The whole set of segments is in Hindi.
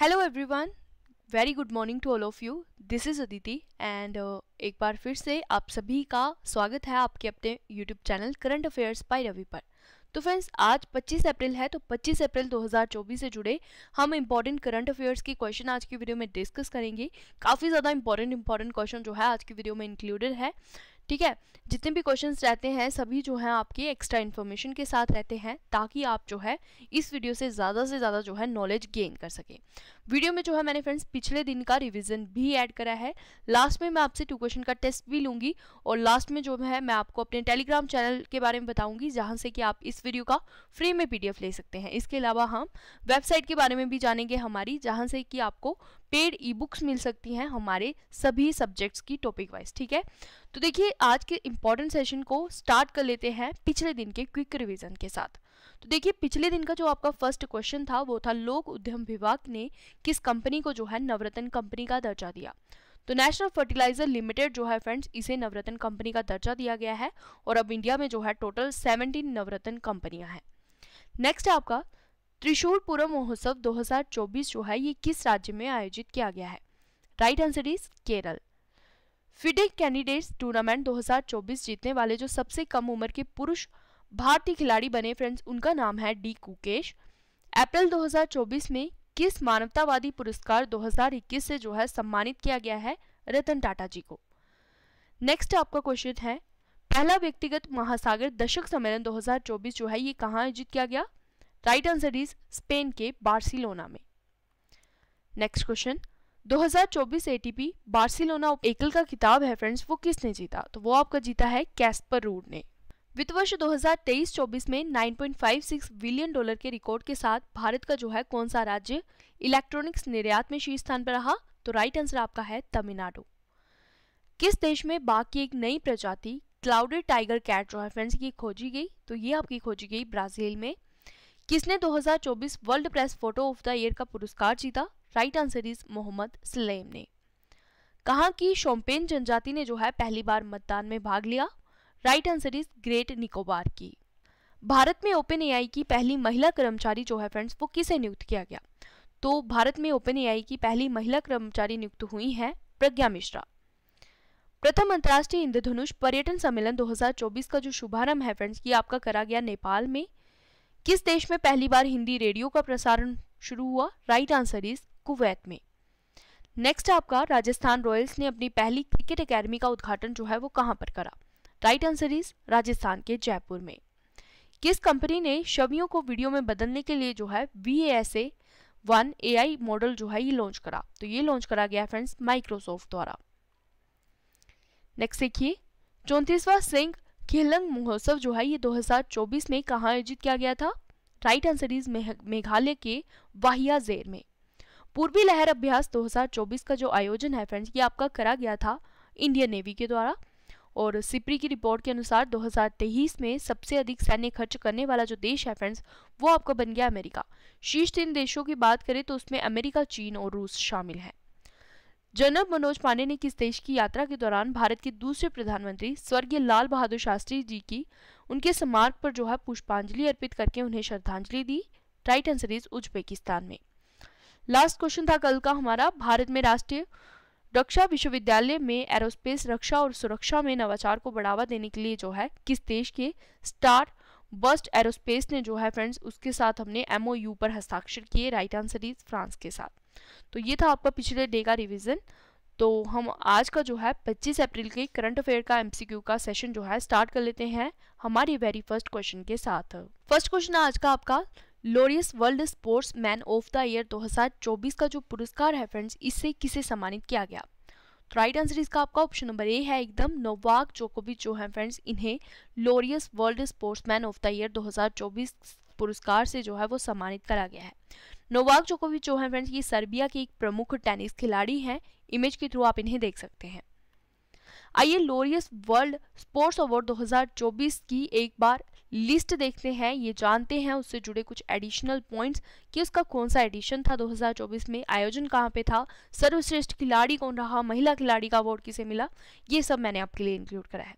hello everyone very good morning to all of you this is Aditi and एक बार फिर से आप सभी का स्वागत है आपके अपने YouTube channel current affairs by Ravi पर तो फ्रेंड्स आज 25 अप्रैल है तो 25 अप्रैल 2024 से जुड़े हम इम्पॉर्टेंट करंट अफेयर्स की क्वेश्चन आज की वीडियो में डिस्कस करेंगे काफ़ी ज़्यादा इंपॉर्टेंट इंपॉर्टेंट क्वेश्चन जो है आज की वीडियो में इंक्लूडेड है ठीक है जितने भी क्वेश्चन रहते हैं सभी जो हैं आपके एक्स्ट्रा इन्फॉर्मेशन के साथ रहते हैं ताकि आप जो है इस वीडियो से ज़्यादा से ज़्यादा जो है नॉलेज गेन कर सकें वीडियो में जो है मैंने फ्रेंड्स पिछले दिन का रिविजन भी ऐड करा है लास्ट में मैं आपसे टू क्वेश्चन का टेस्ट भी लूँगी और लास्ट में जो है मैं आपको अपने टेलीग्राम चैनल के बारे में बताऊँगी जहाँ से कि आप इस वीडियो का फ्री में पी ले सकते हैं इसके अलावा हम वेबसाइट के बारे में भी जानेंगे हमारी जहाँ से कि आपको पेड ई बुक्स मिल सकती हैं हमारे सभी सब्जेक्ट्स की टॉपिक वाइज ठीक है तो देखिए आज के इम्पॉर्टेंट सेशन को स्टार्ट कर लेते हैं पिछले दिन के क्विक रिविजन के साथ तो देखिए पिछले दिन का जो आपका फर्स्ट क्वेश्चन था वो था लोक उद्यम विभाग ने किस कंपनी को जो है नवरत्न कंपनी का दर्जा दिया तो नेशनल फर्टिलाइजर लिमिटेड जो है फ्रेंड्स इसे नवरत्न कंपनी का दर्जा दिया गया है और अब इंडिया में जो है टोटल 17 नवरत्न कंपनियां हैं नेक्स्ट है आपका त्रिशूल पूरम महोत्सव 2024 जो है ये किस राज्य में आयोजित किया गया है राइट आंसर इज केरल फिडिक कैंडिडेट्स टूर्नामेंट 2024 जीतने वाले जो सबसे कम उम्र के पुरुष भारतीय खिलाड़ी बने फ्रेंड्स उनका नाम है डी कुकेश अप्रैल 2024 में किस मानवतावादी पुरस्कार 2021 से जो है सम्मानित किया गया है रतन टाटा जी को नेक्स्ट आपका क्वेश्चन है पहला व्यक्तिगत महासागर दशक सम्मेलन 2024 जो है ये कहाँ आयोजित किया गया राइट आंसर इज स्पेन के बार्सिलोना में नेक्स्ट क्वेश्चन 2024 एटीपी बार्सिलोना एकल का खिताब है फ्रेंड्स वो किसने जीता तो वो आपका जीता है कैस्पर रूड ने वित्त वर्ष 2023-24 में 9.56 बिलियन डॉलर के रिकॉर्ड के साथ भारत का जो है कौन सा राज्य इलेक्ट्रॉनिक्स निर्यात में शीर्ष स्थान पर रहा तो राइट आंसर आपका है तमिलनाडु किस देश में बाघ की एक नई प्रजाति क्लाउडेड टाइगर कैट जो है फ्रेंड्स की खोजी गई तो ये आपकी खोजी गई ब्राजील में किसने 2024 world press photo of the year का पुरस्कार जीता right answer is Mohammed Salem ने कहा कि शोम्पेन जनजाति ने जो है पहली बार मतदान में भाग लिया right answer is great Nicobar की भारत में ओपन एआई की पहली महिला कर्मचारी जो है फ्रेंड्स वो किसे नियुक्त किया गया तो भारत में ओपन एआई की पहली महिला कर्मचारी नियुक्त हुई है प्रज्ञा मिश्रा प्रथम अंतर्राष्ट्रीय इंद्रधनुष पर्यटन सम्मेलन 2024 का जो शुभारंभ है फ्रेंड्स ये आपका करा गया नेपाल में किस देश में पहली बार हिंदी रेडियो का प्रसारण शुरू हुआ राइट आंसर इज कुवैत में नेक्स्ट आपका राजस्थान रॉयल्स ने अपनी पहली क्रिकेट एकेडमी का उद्घाटन जो है वो कहां पर करा राइट आंसर इज राजस्थान के जयपुर में किस कंपनी ने छवियों को वीडियो में बदलने के लिए जो है V S A one A I model जो है ये लॉन्च करा तो ये लॉन्च करा गया फ्रेंड्स माइक्रोसॉफ्ट द्वारा नेक्स्ट देखिए चौंतीसवा सिंह खेलंग महोत्सव जो है ये 2024 में कहाँ आयोजित किया गया था राइट आंसर इज मेघालय के जेर में पूर्वी लहर अभ्यास 2024 का जो आयोजन है फ्रेंड्स ये आपका करा गया था इंडियन नेवी के द्वारा और सिपरी की रिपोर्ट के अनुसार 2023 में सबसे अधिक सैन्य खर्च करने वाला जो देश है फ्रेंड्स वो आपका बन गया अमेरिका शीर्ष तीन देशों की बात करें तो उसमें अमेरिका चीन और रूस शामिल हैं जनरल मनोज पांडे ने किस देश की यात्रा के दौरान भारत के दूसरे प्रधानमंत्री स्वर्गीय लाल बहादुर शास्त्री जी की उनके स्मारक पर जो है पुष्पांजलि अर्पित करके उन्हें श्रद्धांजलि दी राइट आंसर इज उज्बेकिस्तान में लास्ट क्वेश्चन था कल का हमारा भारत में राष्ट्रीय रक्षा विश्वविद्यालय में एरोस्पेस रक्षा और सुरक्षा में नवाचार को बढ़ावा देने के लिए जो है किस देश के स्टार बस्ट एरोस्पेस ने जो है फ्रेंड्स उसके साथ हमने एमओयू पर हस्ताक्षर किए राइट आंसर इज फ्रांस के साथ तो ये था आपका पिछले डे का रिविज़न तो हम आज का जो है 25 अप्रैल के करंट अफेयर का एमसीक्यू का सेशन जो है स्टार्ट कर लेते हैं हमारी वेरी फर्स्ट क्वेश्चन के साथ फर्स्ट क्वेश्चन आज का आपका Laureus world sportsman of the year 2024 का जो पुरस्कार है फ्रेंड्स इससे किसे सम्मानित किया गया तो राइट आंसर इसका आपका ऑप्शन नंबर ए है एकदम नोवाक जोकोविच जो है फ्रेंड्स इन्हें Laureus world sports of the year दो पुरस्कार से जो है वो सम्मानित करा गया है नोवाक जोकोविच जो है फ्रेंड्स ये सर्बिया के एक प्रमुख टेनिस खिलाड़ी हैं इमेज के थ्रू आप इन्हें देख सकते हैं आइए लोरियस वर्ल्ड स्पोर्ट्स अवार्ड 2024 की एक बार लिस्ट देखते हैं ये जानते हैं उससे जुड़े कुछ एडिशनल पॉइंट्स कि उसका कौन सा एडिशन था 2024 में आयोजन कहाँ पे था सर्वश्रेष्ठ खिलाड़ी कौन रहा महिला खिलाड़ी का अवार्ड किसे मिला ये सब मैंने आपके लिए इंक्लूड करा है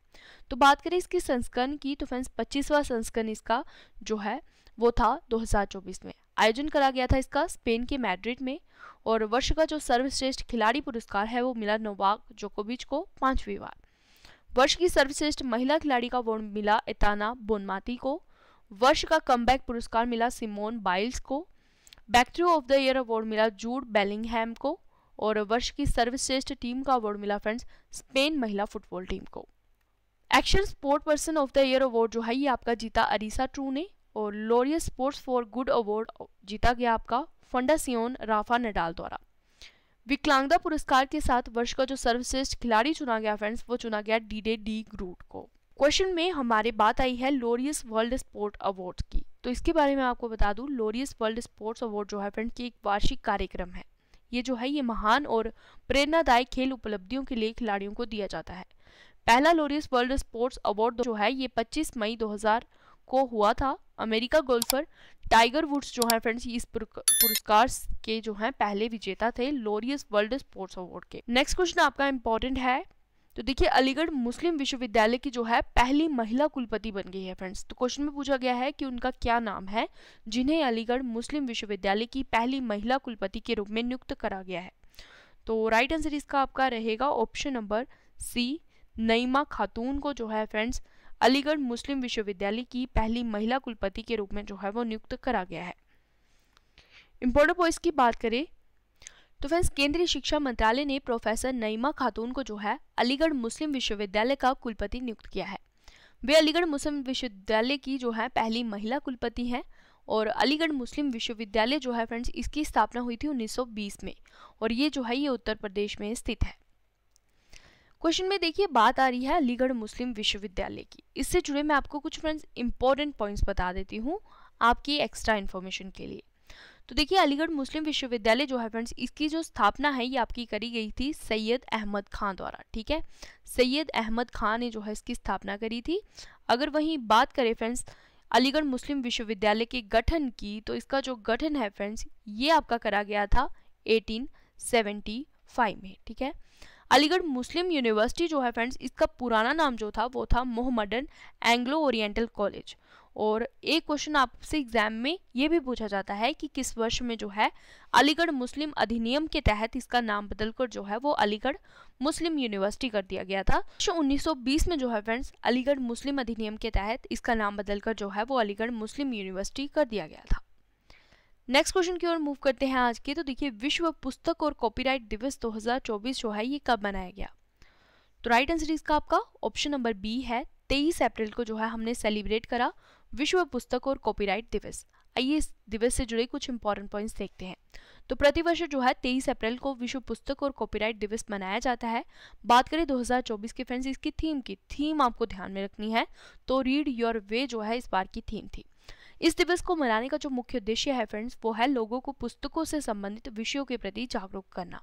तो बात करें इसके संस्करण की तो फ्रेंड्स पच्चीसवा संस्करण इसका जो है वो था दो में आयोजन करा गया था इसका स्पेन के मैड्रिड में और वर्ष का जो सर्वश्रेष्ठ खिलाड़ी पुरस्कार है वो मिला नोवाक जोकोविच को पांचवी बार वर्ष की सर्वश्रेष्ठ महिला खिलाड़ी का अवार्ड मिला एताना बोनमाती को वर्ष का कम पुरस्कार मिला सिमोन बाइल्स को बैक्ट्री ऑफ द ईयर अवार्ड मिला जूड बेलिंगहैम को और वर्ष की सर्वश्रेष्ठ टीम का अवार्ड मिला फ्रेंड्स स्पेन महिला फुटबॉल टीम को action sport person of the year award जो है ये आपका जीता अरीसा ट्रू ने और Laureus sports for good award जीता गया आपका फंडासियोन राफा नडाल द्वारा विकलांगता पुरस्कार के साथ वर्ष का जो सर्वश्रेष्ठ खिलाड़ी चुना गया फ्रेंड्स वो चुना गया डीडे डी ग्रूट को क्वेश्चन में हमारे बात आई है लोरियस वर्ल्ड स्पोर्ट अवार्ड की तो इसके बारे में आपको बता दूं लोरियस वर्ल्ड स्पोर्ट्स अवार्ड जो है फ्रेंड की एक वार्षिक कार्यक्रम है ये जो है ये महान और प्रेरणादायक खेल उपलब्धियों के लिए खिलाड़ियों को दिया जाता है पहला लोरियस वर्ल्ड स्पोर्ट्स अवार्ड जो है ये 25 मई 2000 को हुआ था अमेरिका गोल्फर टाइगर वुड्स जो है फ्रेंड्स इस पुरस्कार के जो है पहले विजेता थे लोरियस वर्ल्ड स्पोर्ट्स अवार्ड के नेक्स्ट क्वेश्चन आपका इंपॉर्टेंट है तो देखिए अलीगढ़ मुस्लिम विश्वविद्यालय की जो है पहली महिला कुलपति बन गई है फ्रेंड्स तो क्वेश्चन में पूछा गया है कि उनका क्या नाम है जिन्हें अलीगढ़ मुस्लिम विश्वविद्यालय की पहली महिला कुलपति के रूप में नियुक्त करा गया है तो राइट आंसर इसका आपका रहेगा ऑप्शन नंबर सी नईमा खातून को जो है फ्रेंड्स अलीगढ़ मुस्लिम विश्वविद्यालय की पहली महिला कुलपति के रूप में जो है वो नियुक्त करा गया है इम्पोर्टेंट पॉइंट्स की बात करें तो फ्रेंड्स केंद्रीय शिक्षा मंत्रालय ने प्रोफेसर नईमा खातून को जो है अलीगढ़ मुस्लिम विश्वविद्यालय का कुलपति नियुक्त किया है वे अलीगढ़ मुस्लिम विश्वविद्यालय की जो है पहली महिला कुलपति हैं और अलीगढ़ मुस्लिम विश्वविद्यालय जो है फ्रेंड्स इसकी स्थापना हुई थी 1920 में और ये जो है ये उत्तर प्रदेश में स्थित है क्वेश्चन में देखिए बात आ रही है अलीगढ़ मुस्लिम विश्वविद्यालय की इससे जुड़े मैं आपको कुछ फ्रेंड्स इंपॉर्टेंट पॉइंट्स बता देती हूँ आपकी एक्स्ट्रा इन्फॉर्मेशन के लिए तो देखिए अलीगढ़ मुस्लिम विश्वविद्यालय जो है फ्रेंड्स इसकी जो स्थापना है ये आपकी करी गई थी सैयद अहमद खान द्वारा ठीक है सैयद अहमद खान ने जो है इसकी स्थापना करी थी अगर वहीं बात करें फ्रेंड्स अलीगढ़ मुस्लिम विश्वविद्यालय के गठन की तो इसका जो गठन है फ्रेंड्स ये आपका करा गया था एटीन में ठीक है अलीगढ़ मुस्लिम यूनिवर्सिटी जो है फ्रेंड्स इसका पुराना नाम जो था वो था मोहम्मदन एंग्लो ओरिएंटल कॉलेज और एक क्वेश्चन आपसे एग्जाम में ये भी पूछा जाता है कि किस वर्ष में जो है अलीगढ़ मुस्लिम अधिनियम के तहत इसका नाम बदलकर जो है वो अलीगढ़ मुस्लिम यूनिवर्सिटी कर दिया गया था वर्ष 1920 में जो है फ्रेंड्स अलीगढ़ मुस्लिम अधिनियम के तहत इसका नाम बदलकर जो है वो अलीगढ़ मुस्लिम यूनिवर्सिटी कर दिया गया था नेक्स्ट क्वेश्चन की ओर मूव करते हैं आज के तो देखिए विश्व पुस्तक और कॉपीराइट दिवस 2024 जो है ये कब मनाया गया तो राइट आंसर इसका आपका ऑप्शन नंबर बी है 23 अप्रैल को जो है हमने सेलिब्रेट करा विश्व पुस्तक और कॉपीराइट दिवस आइए इस दिवस से जुड़े कुछ इंपॉर्टेंट पॉइंट्स देखते हैं तो प्रतिवर्ष जो है तेईस अप्रैल को विश्व पुस्तक और कॉपीराइट दिवस मनाया जाता है बात करें 2024 के फ्रेंड्स इसकी थीम की थीम आपको ध्यान में रखनी है तो रीड योर वे जो है इस बार की थीम थी इस दिवस को मनाने का जो मुख्य उद्देश्य है फ्रेंड्स वो है लोगों को पुस्तकों से संबंधित विषयों के प्रति जागरूक करना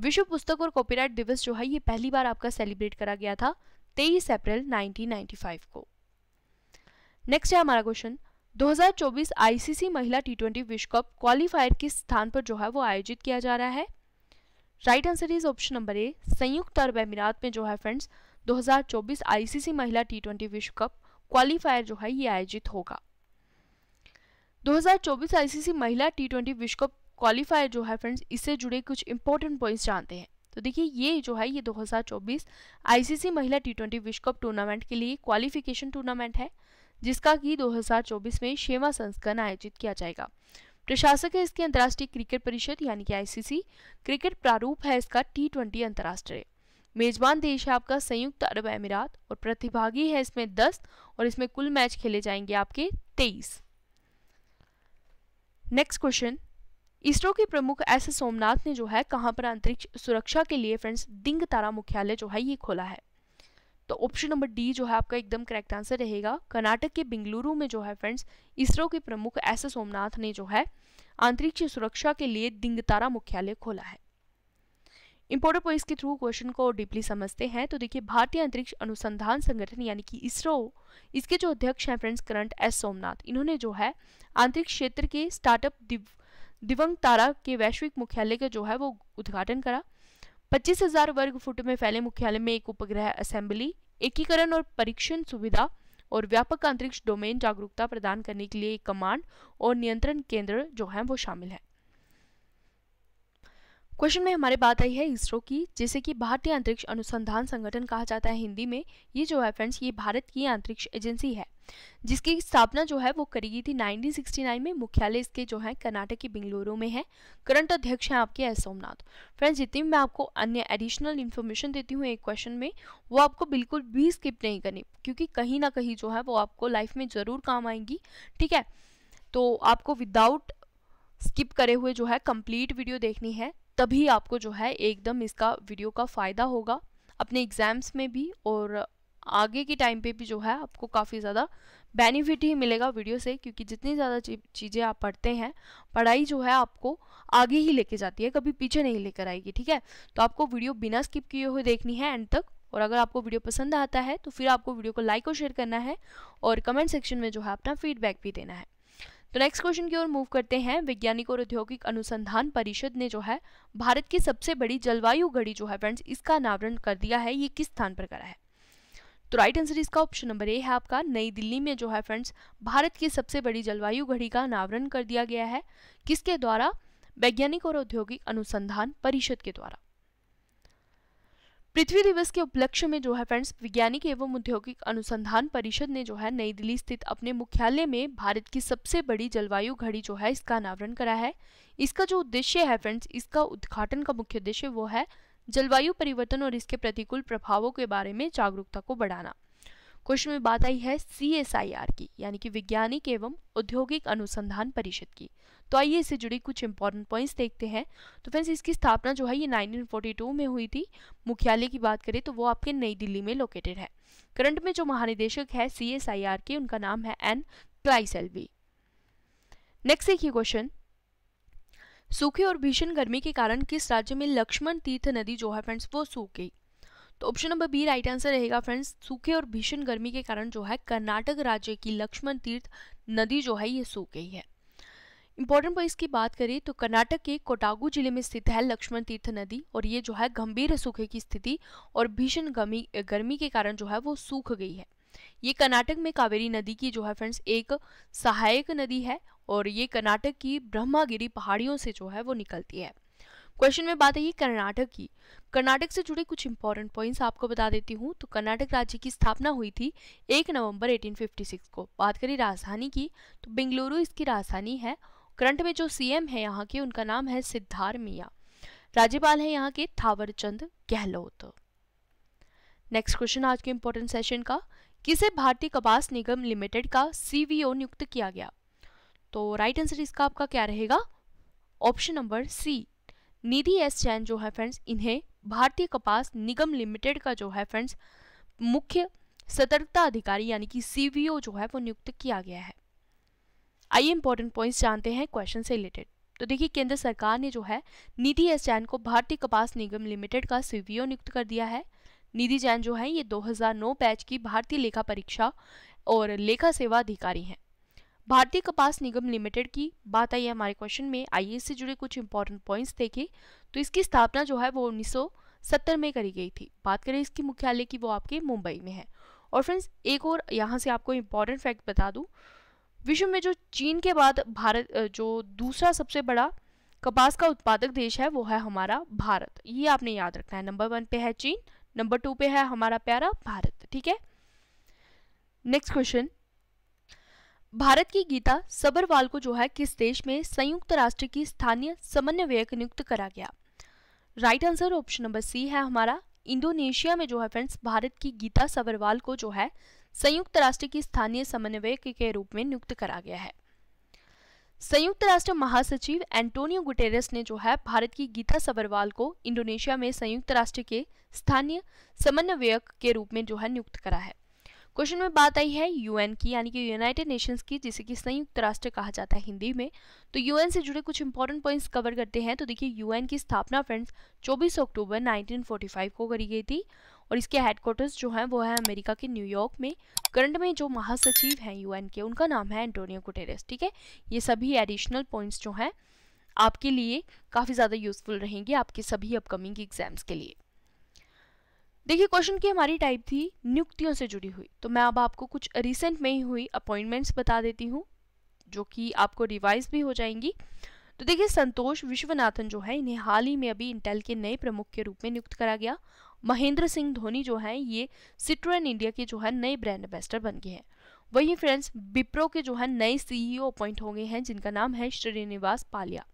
विश्व पुस्तक और कॉपीराइट दिवस जो है ये पहली बार आपका सेलिब्रेट करा गया था 23 अप्रैल 1995 को नेक्स्ट है हमारा क्वेश्चन 2024 आईसीसी महिला टी ट्वेंटी विश्व कप क्वालिफायर किस स्थान पर जो है वो आयोजित किया जा रहा है right answer is option number A संयुक्त अरब अमीरात में जो है फ्रेंड्स 2024 आईसीसी महिला टी ट्वेंटी विश्व कप क्वालिफायर जो है ये आयोजित होगा 2024 आईसीसी महिला टी ट्वेंटी विश्व कप क्वालिफायर जो है फ्रेंड्स इससे जुड़े कुछ इंपॉर्टेंट पॉइंट्स जानते हैं तो देखिए ये जो है ये 2024 आईसीसी महिला टी ट्वेंटी विश्व कप टूर्नामेंट के लिए क्वालिफिकेशन टूर्नामेंट है जिसका कि 2024 में छेवा संस्करण आयोजित किया जाएगा प्रशासक है इसके अंतर्राष्ट्रीय क्रिकेट परिषद यानी कि आईसीसी क्रिकेट प्रारूप है इसका टी ट्वेंटी अंतर्राष्ट्रीय मेजबान देश है आपका संयुक्त अरब अमीरात और प्रतिभागी है इसमें दस और इसमें कुल मैच खेले जाएंगे आपके तेईस नेक्स्ट क्वेश्चन इसरो के प्रमुख एस सोमनाथ ने जो है कहाँ पर अंतरिक्ष सुरक्षा के लिए फ्रेंड्स दिंग तारा मुख्यालय जो है ये खोला है तो ऑप्शन नंबर डी जो है आपका एकदम करेक्ट आंसर रहेगा कर्नाटक के बेंगलुरु में जो है फ्रेंड्स इसरो के प्रमुख एस सोमनाथ ने जो है अंतरिक्ष सुरक्षा के लिए दिंगतारा मुख्यालय खोला है इम्पोर्टेंट पॉइंट्स के थ्रू क्वेश्चन को डीपली समझते हैं तो देखिए भारतीय अंतरिक्ष अनुसंधान संगठन यानी कि इसरो इसके जो अध्यक्ष हैं फ्रेंड्स करंट एस सोमनाथ इन्होंने जो है आंतरिक्ष क्षेत्र के स्टार्टअप दिव दिवंग तारा के वैश्विक मुख्यालय का जो है वो उद्घाटन करा पच्चीस हजार वर्ग फुट में फैले मुख्यालय में एक उपग्रह असेंबली एकीकरण और परीक्षण सुविधा और व्यापक अंतरिक्ष डोमेन जागरूकता प्रदान करने के लिए एक कमांड और नियंत्रण केंद्र जो है वो शामिल है क्वेश्चन में हमारे बात आई है इसरो की जिसे कि भारतीय अंतरिक्ष अनुसंधान संगठन कहा जाता है हिंदी में ये जो है फ्रेंड्स ये भारत की अंतरिक्ष एजेंसी है जिसकी स्थापना जो है वो करी गई थी 1969 में मुख्यालय इसके जो है कर्नाटक के बेंगलुरु में है करंट अध्यक्ष हैं आपके एस सोमनाथ फ्रेंड्स जितनी मैं आपको अन्य एडिशनल इन्फॉर्मेशन देती हूँ एक क्वेश्चन में वो आपको बिल्कुल भी स्किप नहीं करनी क्योंकि कहीं ना कहीं जो है वो आपको लाइफ में ज़रूर काम आएंगी ठीक है तो आपको विदाउट स्किप करे हुए जो है कंप्लीट वीडियो देखनी है तभी आपको जो है एकदम इसका वीडियो का फ़ायदा होगा अपने एग्ज़ाम्स में भी और आगे के टाइम पे भी जो है आपको काफ़ी ज़्यादा बेनिफिट ही मिलेगा वीडियो से क्योंकि जितनी ज़्यादा चीज़ें आप पढ़ते हैं पढ़ाई जो है आपको आगे ही लेके जाती है कभी पीछे नहीं लेकर आएगी ठीक है तो आपको वीडियो बिना स्किप किए हुए देखनी है एंड तक और अगर आपको वीडियो पसंद आता है तो फिर आपको वीडियो को लाइक और शेयर करना है और कमेंट सेक्शन में जो है अपना फीडबैक भी देना है तो नेक्स्ट क्वेश्चन की ओर मूव करते हैं वैज्ञानिक और औद्योगिक अनुसंधान परिषद ने जो है भारत की सबसे बड़ी जलवायु घड़ी जो है फ्रेंड्स इसका अनावरण कर दिया है ये किस स्थान पर करा है तो राइट आंसर इसका ऑप्शन नंबर ए है आपका नई दिल्ली में जो है फ्रेंड्स भारत की सबसे बड़ी जलवायु घड़ी का अनावरण कर दिया गया है किसके द्वारा वैज्ञानिक और औद्योगिक अनुसंधान परिषद के द्वारा पृथ्वी दिवस के उपलक्ष्य में जो है फ्रेंड्स वैज्ञानिक एवं औद्योगिक अनुसंधान परिषद ने जो है नई दिल्ली स्थित अपने मुख्यालय में भारत की सबसे बड़ी जलवायु घड़ी जो है इसका अनावरण करा है इसका जो उद्देश्य है फ्रेंड्स इसका उद्घाटन का मुख्य उद्देश्य वो है जलवायु परिवर्तन और इसके प्रतिकूल प्रभावों के बारे में जागरूकता को बढ़ाना क्वेश्चन में बात आई है सी एस आई आर की यानी कि वैज्ञानिक एवं औद्योगिक अनुसंधान परिषद की तो आइए इससे जुड़ी कुछ इंपॉर्टेंट पॉइंट्स देखते हैं तो फ्रेंड्स इसकी स्थापना जो है ये 1942 में हुई थी मुख्यालय की बात करें तो वो आपके नई दिल्ली में लोकेटेड है करंट में जो महानिदेशक है सी एस आई आर के उनका नाम है एन क्लाइसेल्वी नेक्स्ट देखिए क्वेश्चन सूखे और भीषण गर्मी के कारण किस राज्य में लक्ष्मण तीर्थ नदी जो है फ्रेंड्स वो सूख गई तो option number B right answer रहेगा फ्रेंड्स सूखे और भीषण गर्मी के कारण जो है कर्नाटक राज्य की लक्ष्मण तीर्थ नदी जो है ये सूख गई है इंपॉर्टेंट पॉइंट की बात करें तो कर्नाटक के कोटागू जिले में स्थित है लक्ष्मण तीर्थ नदी और ये जो है गंभीर सूखे की स्थिति और भीषण गर्मी गर्मी के कारण जो है वो सूख गई है ये कर्नाटक में कावेरी नदी की जो है फ्रेंड्स एक सहायक नदी है और ये कर्नाटक की ब्रह्मागिरी पहाड़ियों से जो है वो निकलती है क्वेश्चन में बात आई कर्नाटक की कर्नाटक से जुड़े कुछ इंपॉर्टेंट पॉइंट्स आपको बता देती हूँ तो कर्नाटक राज्य की स्थापना हुई थी 1 नवंबर 1856 को बात करें राजधानी की तो बेंगलुरु इसकी राजधानी है करंट में जो सीएम है यहाँ के उनका नाम है सिद्धार मिया राज्यपाल है यहाँ के थावरचंद गहलोत नेक्स्ट क्वेश्चन आज के इम्पोर्टेंट सेशन का किसे भारतीय कपास निगम लिमिटेड का सीवीओ नियुक्त किया गया तो राइट आंसर इसका आपका क्या रहेगा option number C Nidhi S Jain जो है फ्रेंड्स इन्हें भारतीय कपास निगम लिमिटेड का जो है फ्रेंड्स मुख्य सतर्कता अधिकारी यानी कि सीवीओ जो है वो नियुक्त किया गया है आइए इंपॉर्टेंट पॉइंट्स जानते हैं क्वेश्चन से रिलेटेड तो देखिए केंद्र सरकार ने जो है निधि एस जैन को भारतीय कपास निगम लिमिटेड का सीवीओ नियुक्त कर दिया है निधि जैन जो है ये 2009 बैच की भारतीय लेखा परीक्षा और लेखा सेवा अधिकारी हैं भारतीय कपास निगम लिमिटेड की बात आई है हमारे क्वेश्चन में आइए इससे जुड़े कुछ इंपॉर्टेंट पॉइंट्स देखें तो इसकी स्थापना जो है वो 1970 में करी गई थी बात करें इसकी मुख्यालय की वो आपके मुंबई में है और फ्रेंड्स एक और यहाँ से आपको इम्पॉर्टेंट फैक्ट बता दूँ विश्व में जो चीन के बाद भारत जो दूसरा सबसे बड़ा कपास का उत्पादक देश है वो है हमारा भारत ये आपने याद रखना है नंबर वन पे है चीन नंबर टू पे है हमारा प्यारा भारत ठीक है नेक्स्ट क्वेश्चन भारत की गीता सबरवाल को जो है किस देश में संयुक्त राष्ट्र की स्थानीय समन्वयक नियुक्त करा गया right answer option number C है हमारा इंडोनेशिया में जो है फ्रेंड्स भारत की गीता सबरवाल को जो है संयुक्त राष्ट्र की स्थानीय समन्वयक के रूप में नियुक्त करा गया है संयुक्त राष्ट्र महासचिव एंटोनियो गुटेरस ने जो है भारत की गीता सबरवाल को इंडोनेशिया में संयुक्त राष्ट्र के स्थानीय समन्वयक के रूप में जो है नियुक्त करा है क्वेश्चन में बात आई है यूएन की यानी कि यूनाइटेड नेशंस की जिसे कि संयुक्त राष्ट्र कहा जाता है हिंदी में तो यूएन से जुड़े कुछ इंपॉर्टेंट पॉइंट्स कवर करते हैं तो देखिए यूएन की स्थापना फ्रेंड्स 24 अक्टूबर 1945 को करी गई थी और इसके हेडक्वार्टर्स जो हैं वो है अमेरिका के न्यूयॉर्क में करंट में जो महासचिव हैं यू के उनका नाम है एंटोनियो गुटेरेस ठीक है ये सभी एडिशनल पॉइंट्स जो हैं आपके लिए काफ़ी ज़्यादा यूज़फुल रहेंगे आपके सभी अपकमिंग एग्जाम्स के लिए देखिए क्वेश्चन की हमारी टाइप थी नियुक्तियों से जुड़ी हुई तो मैं अब आपको कुछ रिसेंट में ही हुई अपॉइंटमेंट्स बता देती हूँ जो कि आपको रिवाइज भी हो जाएंगी तो देखिए संतोष विश्वनाथन जो है इन्हें हाल ही में अभी इंटेल के नए प्रमुख के रूप में नियुक्त करा गया महेंद्र सिंह धोनी जो है ये सिट्रोन इंडिया के जो है नए ब्रांड एम्बेसडर बन गए हैं वही फ्रेंड्स विप्रो के जो है नए सीईओ अपॉइंट हो गए हैं जिनका नाम है श्रीनिवास पालिया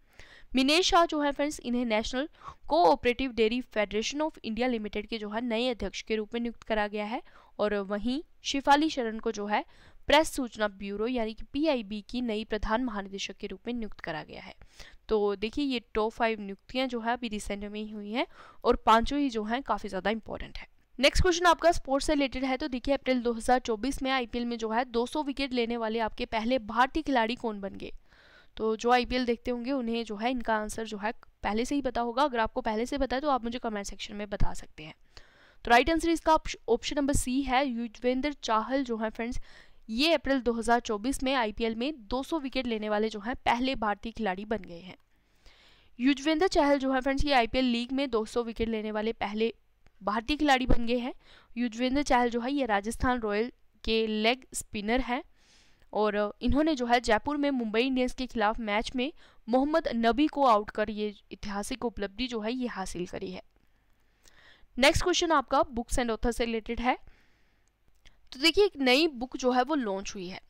मिनेश शाह जो है फ्रेंड्स इन्हें national cooperative dairy federation of India limited के जो है नए अध्यक्ष के रूप में नियुक्त करा गया है और वहीं शिफाली शरण को जो है प्रेस सूचना ब्यूरो यानी कि पीआईबी की नई प्रधान महानिदेशक के रूप में नियुक्त करा गया है तो देखिए ये टॉप फाइव नियुक्तियां जो है अभी रिसेंट में ही हुई हैं और पांचों ही जो हैं काफ़ी ज़्यादा इंपॉर्टेंट है नेक्स्ट क्वेश्चन आपका स्पोर्ट्स से रिलेटेड है तो देखिए अप्रैल 2024 में आईपीएल में जो है 200 विकेट लेने वाले आपके पहले भारतीय खिलाड़ी कौन बन गए तो जो आई देखते होंगे उन्हें जो है इनका आंसर जो है पहले से ही पता होगा अगर आपको पहले से पता है तो आप मुझे कमेंट सेक्शन में बता सकते हैं तो राइट आंसर इसका ऑप्शन नंबर सी है युजवेंद्र चाहल जो है फ्रेंड्स ये अप्रैल 2024 में आईपीएल में 200 विकेट लेने वाले जो हैं पहले भारतीय खिलाड़ी बन गए हैं युजवेंद्र चहल जो है फ्रेंड्स ये आईपीएल लीग में 200 विकेट लेने वाले पहले भारतीय खिलाड़ी बन गए हैं युजवेंद्र चहल जो है ये राजस्थान रॉयल के लेग स्पिनर हैं और इन्होंने जो है जयपुर में मुंबई इंडियंस के खिलाफ मैच में मोहम्मद नबी को आउट कर ये ऐतिहासिक उपलब्धि जो है ये हासिल करी है नेक्स्ट क्वेश्चन आपका बुक्स एंड ऑथर से रिलेटेड है तो देखिए एक नई बुक जो है वो लॉन्च हुई है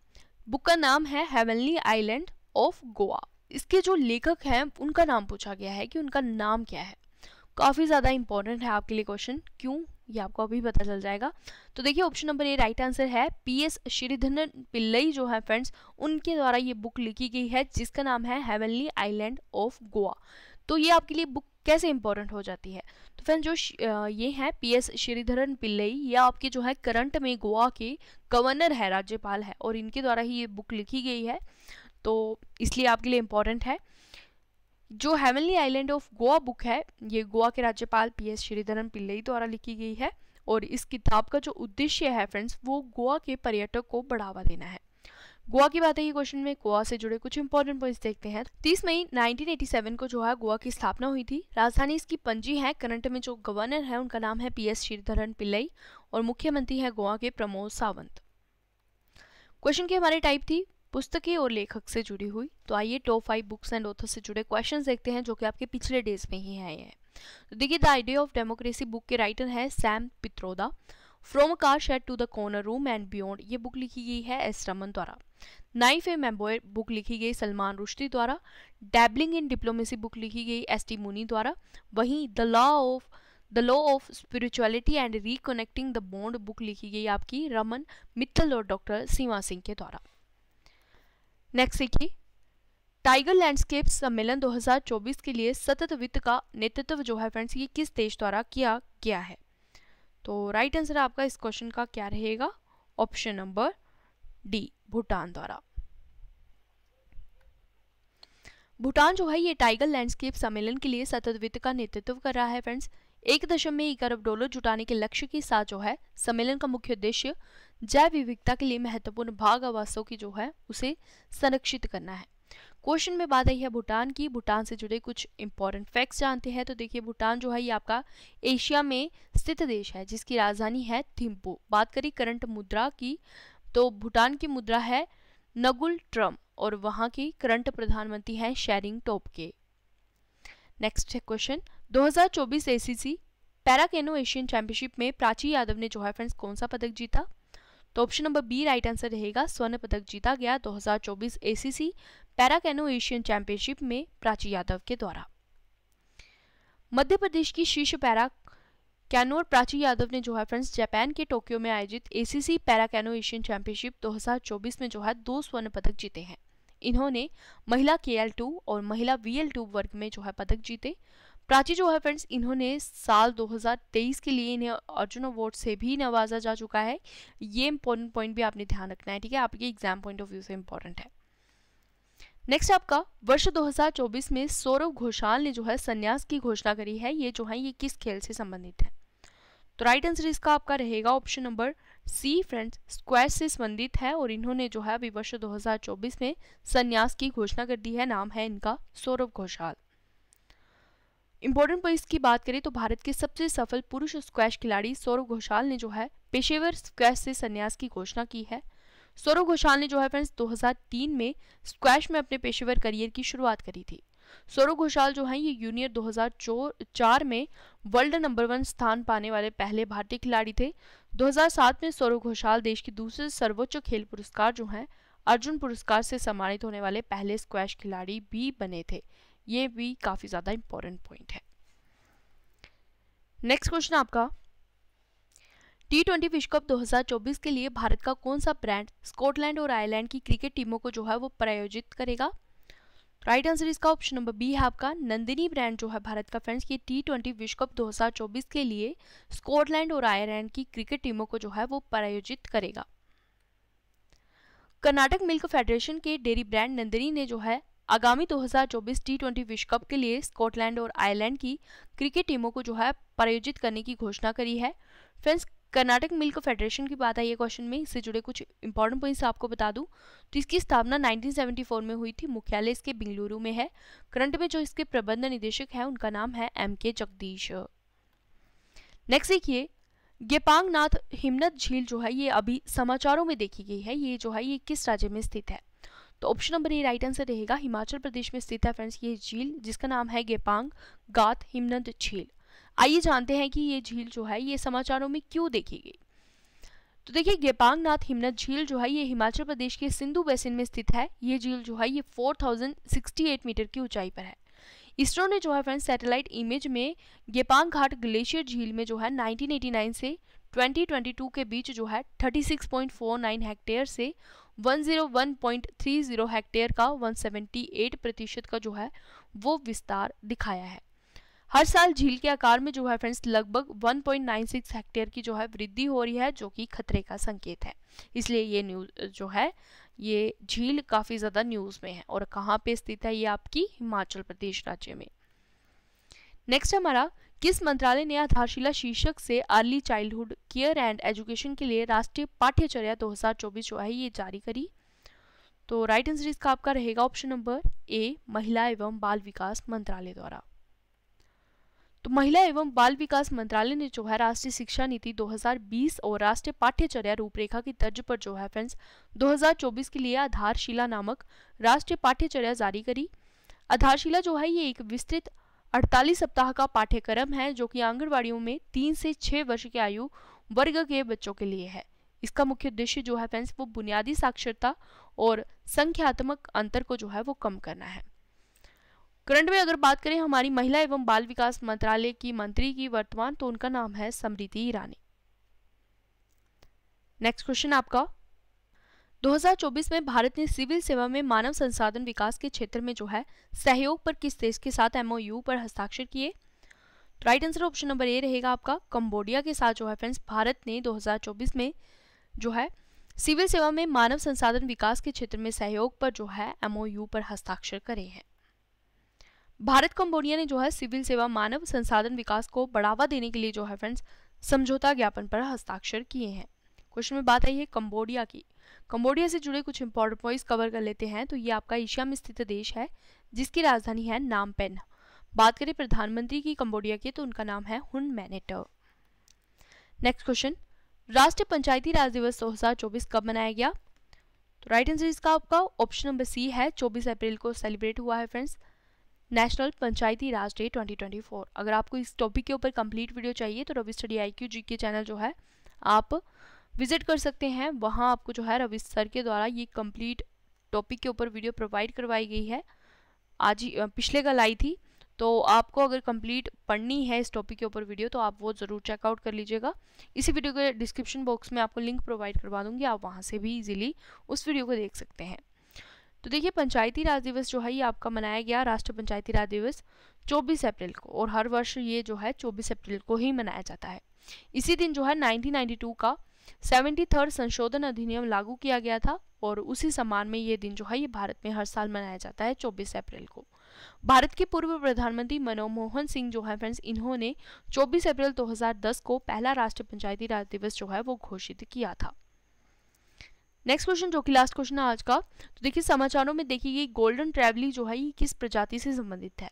बुक का नाम है हेवनली आइलैंड ऑफ गोवा इसके जो लेखक हैं उनका नाम पूछा गया है कि उनका नाम क्या है काफ़ी ज़्यादा इंपॉर्टेंट है आपके लिए क्वेश्चन क्यों ये आपको अभी पता चल जाएगा तो देखिए option number A right answer है पी एस श्रीधरन पिल्लई जो है फ्रेंड्स उनके द्वारा ये बुक लिखी गई है जिसका नाम है हेवनली आइलैंड ऑफ गोवा तो ये आपके लिए बुक कैसे इंपॉर्टेंट हो जाती है तो फ्रेंड जो ये हैं पी एस श्रीधरन पिल्लई ये आपके जो है करंट में गोवा के गवर्नर है राज्यपाल है और इनके द्वारा ही ये बुक लिखी गई है तो इसलिए आपके लिए इम्पॉर्टेंट है जो heavenly island of Goa book है ये गोवा के राज्यपाल पी एस श्रीधरन पिल्लई द्वारा लिखी गई है और इस किताब का जो उद्देश्य है फ्रेंड्स वो गोवा के पर्यटक को बढ़ावा देना है गोवा की बात है ये क्वेश्चन में गोवा से जुड़े कुछ इंपॉर्टेंट पॉइंट्स देखते हैं 30 मई 1987 को जो है गोवा की स्थापना हुई थी राजधानी इसकी पंजी है करंट में जो गवर्नर है उनका नाम है पी एस श्रीधरन पिल्लई और मुख्यमंत्री है गोवा के प्रमोद सावंत क्वेश्चन की हमारी टाइप थी पुस्तकें और लेखक से जुड़ी हुई तो आइए top five books and author से जुड़े क्वेश्चन देखते हैं जो कि आपके पिछले डेज में ही आए हैं तो देखिए the idea of democracy book के राइटर हैं Sam Pitroda from car shed to the corner room and beyond ये बुक लिखी गई है एस रमन द्वारा नाइफ ए मेम्बोयर बुक लिखी गई सलमान रुश्ती द्वारा डैबलिंग इन डिप्लोमेसी बुक लिखी गई एस टी मुनी द्वारा वहीं the law of the law of spirituality and reconnecting the bond book लिखी गई आपकी रमन मित्तल और डॉक्टर सीमा सिंह के द्वारा नेक्स्ट देखिए टाइगर लैंडस्केप सम्मेलन 2024 के लिए सतत वित्त का नेतृत्व जो है फ्रेंड्स ये किस देश द्वारा किया गया है तो राइट आंसर आपका इस क्वेश्चन का क्या रहेगा ऑप्शन नंबर डी भूटान द्वारा भूटान जो है ये टाइगर लैंडस्केप सम्मेलन के लिए सतत वित्त का नेतृत्व कर रहा है फ्रेंड्स एक में एक अरब डॉलर जुटाने के लक्ष्य के साथ जो है सम्मेलन का मुख्य उद्देश्य जैव विविधता के लिए महत्वपूर्ण भाग आवासों की जो है उसे संरक्षित करना है क्वेश्चन में बात आई है भूटान की भूटान से जुड़े कुछ इंपॉर्टेंट फैक्ट्स जानते हैं तो देखिए भूटान जो है ये आपका एशिया में स्थित देश है जिसकी राजधानी है थिम्पू बात करी करंट मुद्रा की तो भूटान की मुद्रा है नगुल ट्रम और वहां की करंट प्रधानमंत्री हैं शेरिंग के नेक्स्ट है question 2024 ACC para canoe Asian championship में प्राची यादव ने जो है फ्रेंड्स कौन सा पदक जीता तो option number B right answer रहेगा स्वर्ण पदक जीता गया 2024 ACC para canoe Asian championship में प्राची यादव के द्वारा मध्य प्रदेश की शीर्ष पैरा कैनो और प्राची यादव ने जो है फ्रेंड्स जापान के टोक्यो में आयोजित ACC para canoe Asian championship 2024 में जो है दो स्वर्ण पदक जीते हैं इन्होंने महिला के और महिला वी वर्ग में जो है पदक जीते प्राची जो है फ्रेंड्स इन्होंने साल 2023 के लिए इन्हें अर्जुन अवार्ड से भी नवाजा जा चुका है ये इंपॉर्टेंट पॉइंट भी आपने ध्यान रखना है ठीक है आपके एग्जाम पॉइंट ऑफ व्यू से इंपॉर्टेंट है नेक्स्ट आपका वर्ष 2024 में सौरभ घोषाल ने जो है संन्यास की घोषणा करी है ये जो है ये किस खेल से संबंधित है तो राइट आंसर इसका आपका रहेगा option number C friends square से संबंधित है और इन्होंने जो है अभी वर्ष 2024 में संन्यास की घोषणा कर दी है नाम है इनका सौरभ घोषाल इंपॉर्टेंट पॉइंट्स की बात करें तो भारत के सबसे सफल पुरुष स्क्वैश खिलाड़ी सौरव घोषाल ने जो है पेशेवर स्क्वैश से संन्यास की घोषणा की है सौरव घोषाल ने जो है फ्रेंड्स 2003 में स्क्वैश में अपने पेशेवर करियर की शुरुआत करी थी सौरव घोषाल जो है ये यूनियर 2004 में वर्ल्ड नंबर वन स्थान पाने वाले पहले भारतीय खिलाड़ी थे 2007 में सौरव घोषाल देश के दूसरे सर्वोच्च खेल पुरस्कार जो हैं अर्जुन पुरस्कार से सम्मानित होने वाले पहले स्क्वैश खिलाड़ी भी बने थे ये भी काफ़ी ज़्यादा इम्पोर्टेंट पॉइंट है नेक्स्ट क्वेश्चन आपका टी ट्वेंटी विश्व कप 2024 के लिए भारत का कौन सा ब्रांड स्कॉटलैंड और आयरलैंड की क्रिकेट टीमों को जो है वो प्रायोजित करेगा राइट आंसर इसका ऑप्शन नंबर बी है आपका नंदिनी ब्रांड जो है भारत का फ्रेंड्स ये टी ट्वेंटी विश्व कप 2024 के लिए स्कॉटलैंड और आयरलैंड की क्रिकेट टीमों को जो है वो प्रायोजित करेगा कर्नाटक मिल्क फेडरेशन के डेयरी ब्रांड नंदिनी ने जो है आगामी 2024 टी ट्वेंटी विश्व कप के लिए स्कॉटलैंड और आयरलैंड की क्रिकेट टीमों को जो है प्रायोजित करने की घोषणा करी है फ्रेंड्स कर्नाटक मिल्क फेडरेशन की बात आई है क्वेश्चन में इससे जुड़े कुछ इंपॉर्टेंट पॉइंट्स आपको बता दूं तो इसकी स्थापना 1974 में हुई थी मुख्यालय इसके बेंगलुरु में है करंट में जो इसके प्रबंध निदेशक हैं उनका नाम है एम के जगदीश नेक्स्ट देखिए गेपांगनाथ हिमनद झील जो है ये अभी समाचारों में देखी गई है ये जो है ये किस राज्य में स्थित है तो option number A right answer रहेगा हिमाचल प्रदेश में स्थित है फ्रेंड्स ये झील जिसका नाम है गेपांग गात हिमनंद झील आइए जानते हैं कि ये झील जो है ये समाचारों में क्यों देखी गई तो देखिए गेपांग नाथ हिमनद झील जो है ये हिमाचल प्रदेश के सिंधु बेसिन में स्थित है ये झील जो है ये 4068 मीटर की ऊंचाई पर है इसरो ने जो है फ्रेंड्स सैटेलाइट इमेज में गेपांग घाट ग्लेशियर झील में जो है 1989 से 2022 के बीच जो है 36.49 हेक्टेयर से 101.30 हेक्टेयर का 178 प्रतिशत का जो है वो विस्तार दिखाया है हर साल झील के आकार में जो है फ्रेंड्स लगभग 1.96 हेक्टेयर की जो है वृद्धि हो रही है जो कि खतरे का संकेत है इसलिए ये न्यूज जो है ये झील काफ़ी ज़्यादा न्यूज़ में है और कहाँ पे स्थित है ये आपकी हिमाचल प्रदेश राज्य में नेक्स्ट हमारा किस मंत्रालय ने आधारशिला शीर्षक से early childhood care and education के लिए राष्ट्रीय पाठ्यचर्या 2024 जो है ये जारी करी तो राइट आंसर इसका आपका रहेगा ऑप्शन नंबर ए महिला एवं बाल विकास मंत्रालय द्वारा तो महिला एवं बाल विकास मंत्रालय ने जो है राष्ट्रीय शिक्षा नीति 2020 और राष्ट्रीय पाठ्यचर्या रूपरेखा की तर्ज पर जो है फ्रेंड्स 2024 के लिए आधारशिला नामक राष्ट्रीय पाठ्यचर्या जारी करी आधारशिला जो है ये एक विस्तृत 48 सप्ताह का पाठ्यक्रम है जो कि आंगनबाड़ियों में तीन से छः वर्ष की आयु वर्ग के बच्चों के लिए है इसका मुख्य उद्देश्य जो है फ्रेंड्स वो बुनियादी साक्षरता और संख्यात्मक अंतर को जो है वो कम करना है करंट में अगर बात करें हमारी महिला एवं बाल विकास मंत्रालय की मंत्री की वर्तमान तो उनका नाम है समृति ईरानी नेक्स्ट क्वेश्चन आपका 2024 में भारत ने सिविल सेवा में मानव संसाधन विकास के क्षेत्र में जो है सहयोग पर किस देश के साथ एमओयू पर हस्ताक्षर किए तो right answer option number A रहेगा आपका कंबोडिया के साथ जो है फ्रेंड्स भारत ने 2024 में जो है सिविल सेवा में मानव संसाधन विकास के क्षेत्र में सहयोग पर जो है एमओयू पर हस्ताक्षर करे हैं भारत कंबोडिया ने जो है सिविल सेवा मानव संसाधन विकास को बढ़ावा देने के लिए जो है फ्रेंड्स समझौता ज्ञापन पर हस्ताक्षर किए हैं क्वेश्चन में बात आई है कंबोडिया की कंबोडिया से जुड़े कुछ इंपॉर्टेंट पॉइंट्स कवर कर लेते हैं तो ये आपका एशिया में स्थित देश है जिसकी राजधानी है नामपेन बात करें प्रधानमंत्री की कंबोडिया के तो उनका नाम है हुन मैनेट नेक्स्ट क्वेश्चन राष्ट्रीय पंचायती राज दिवस दो कब मनाया गया तो राइट आंसर इसका आपका ऑप्शन नंबर सी है 24 अप्रैल को सेलिब्रेट हुआ है friends national Panchayati Raj day 2024 अगर आपको इस टॉपिक के ऊपर कंप्लीट वीडियो चाहिए तो Ravi study I Q G K channel जो है आप विजिट कर सकते हैं वहाँ आपको जो है रवि सर के द्वारा ये कंप्लीट टॉपिक के ऊपर वीडियो प्रोवाइड करवाई गई है आज ही पिछले कल आई थी तो आपको अगर कंप्लीट पढ़नी है इस टॉपिक के ऊपर वीडियो तो आप वो ज़रूर चेकआउट कर लीजिएगा इसी वीडियो के डिस्क्रिप्शन बॉक्स में आपको लिंक प्रोवाइड करवा दूँगी आप वहाँ से भी ईजिली उस वीडियो को देख सकते हैं तो देखिए पंचायती राज दिवस जो है ये आपका मनाया गया राष्ट्रीय पंचायती राज दिवस 24 अप्रैल को और हर वर्ष ये जो है 24 अप्रैल को ही मनाया जाता है इसी दिन जो है 1992 का सेवेंटी थर्ड संशोधन अधिनियम लागू किया गया था और उसी सम्मान में ये दिन जो है ये भारत में हर साल मनाया जाता है 24 अप्रैल को भारत के पूर्व प्रधानमंत्री मनमोहन सिंह जो है फ्रेंड्स इन्होंने 24 अप्रैल 2010 को पहला राष्ट्रीय पंचायती राज दिवस जो है वो घोषित किया था नेक्स्ट क्वेश्चन जो कि लास्ट क्वेश्चन है आज का तो देखिए समाचारों में देखिए ये गोल्डन ट्रेवली जो है ये किस प्रजाति से संबंधित है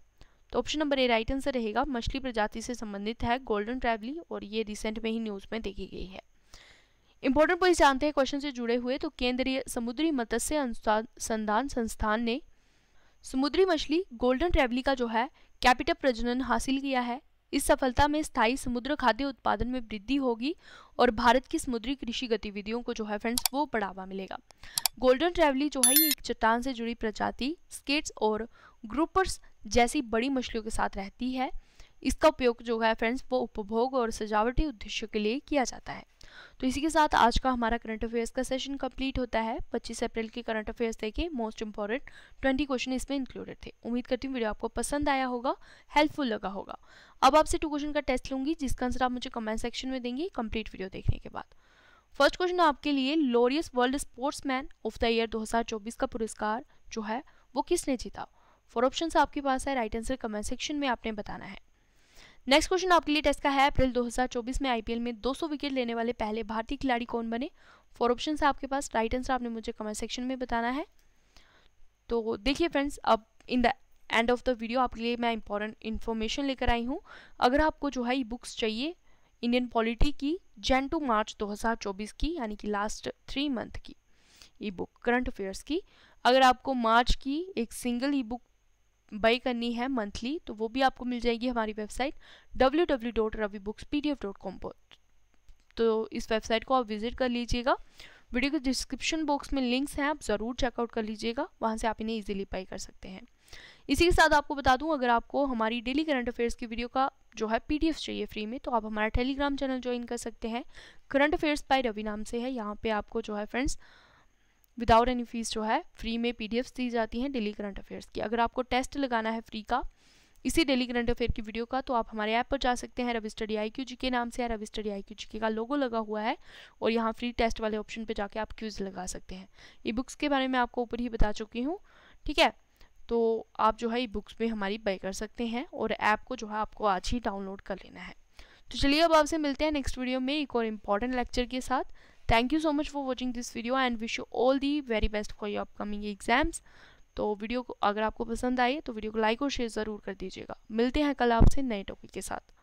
तो option number A right answer रहेगा मछली प्रजाति से संबंधित है गोल्डन ट्रेवली और ये रिसेंट में ही न्यूज़ में देखी गई है इंपॉर्टेंट पॉइंट जानते हैं क्वेश्चन से जुड़े हुए तो केंद्रीय समुद्री मत्स्य अनुसंधान संस्थान ने समुद्री मछली गोल्डन ट्रेवली का जो है कैपिटल प्रजनन हासिल किया है इस सफलता में स्थायी समुद्र खाद्य उत्पादन में वृद्धि होगी और भारत की समुद्री कृषि गतिविधियों को जो है फ्रेंड्स वो बढ़ावा मिलेगा गोल्डन ट्रेवली जो है ये एक चट्टान से जुड़ी प्रजाति स्केट्स और ग्रुपर्स जैसी बड़ी मछलियों के साथ रहती है इसका उपयोग जो है फ्रेंड्स वो उपभोग और सजावटी उद्देश्यों के लिए किया जाता है तो इसी के साथ आज का हमारा करंट अफेयर्स का सेशन कंप्लीट होता है 25 अप्रैल के करंट अफेयर्स देखिए मोस्ट इंपॉर्टेंट 20 क्वेश्चन इसमें इंक्लूडेड थे उम्मीद करती हूँ वीडियो आपको पसंद आया होगा हेल्पफुल लगा होगा अब आपसे टू क्वेश्चन का टेस्ट लूंगी जिसका आंसर आप मुझे कमेंट सेक्शन में देंगे कंप्लीट वीडियो देखने के बाद फर्स्ट क्वेश्चन आपके लिए Laureus world sportsman of the year 2024 का पुरस्कार जो है वो किसने जीता फॉर ऑप्शन आपके पास है राइट आंसर कमेंट सेक्शन में आपने बताना है नेक्स्ट क्वेश्चन आपके लिए टेस्ट का है अप्रैल 2024 में आईपीएल में 200 विकेट लेने वाले पहले भारतीय खिलाड़ी कौन बने फोर ऑप्शन है आपके पास राइट आंसर आपने मुझे कमेंट सेक्शन में बताना है तो देखिए फ्रेंड्स अब in the end of the video आपके लिए मैं इंपॉर्टेंट इन्फॉर्मेशन लेकर आई हूँ अगर आपको जो है ई बुक्स चाहिए इंडियन पॉलिटी की जैन टू मार्च दो की यानी कि लास्ट थ्री मंथ की ई बुक करंट अफेयर्स की अगर आपको मार्च की एक सिंगल ई बुक बाई करनी है मंथली तो वो भी आपको मिल जाएगी हमारी website W W dot Ravi books P D F dot com पर तो इस वेबसाइट को आप विजिट कर लीजिएगा वीडियो के डिस्क्रिप्शन बॉक्स में लिंक्स हैं आप ज़रूर चेकआउट कर लीजिएगा वहाँ से आप इन्हें ईजिली पाई कर सकते हैं इसी के साथ आपको बता दूं अगर आपको हमारी डेली करंट अफेयर्स की वीडियो का जो है पीडीएफ चाहिए फ्री में तो आप हमारा टेलीग्राम चैनल ज्वाइन कर सकते हैं करंट अफेयर्स बाय रवि नाम से है यहाँ पर आपको जो है फ्रेंड्स विदाउट एनी फीस जो है फ्री में पी दी जाती हैं डेली करंट अफेयर्स की अगर आपको टेस्ट लगाना है फ्री का इसी डेली करंट अफेयर की वीडियो का तो आप हमारे ऐप पर जा सकते हैं Ravi study I Q G K नाम से है Ravi study I Q G K का लोगो लगा हुआ है और यहाँ फ्री टेस्ट वाले ऑप्शन पे जाके आप क्यूज लगा सकते हैं ई बुक्स के बारे में आपको ऊपर ही बता चुकी हूँ ठीक है तो आप जो है ई बुक्स में हमारी बाई कर सकते हैं और ऐप को जो है आपको आज ही डाउनलोड कर लेना है तो चलिए अब आपसे मिलते हैं नेक्स्ट वीडियो में एक और इम्पॉर्टेंट लेक्चर के साथ thank you so much for watching this video and wish you all the very best for your upcoming exams तो वीडियो को अगर आपको पसंद आए तो वीडियो को लाइक और शेयर ज़रूर कर दीजिएगा मिलते हैं कल आपसे नए टॉपिक के साथ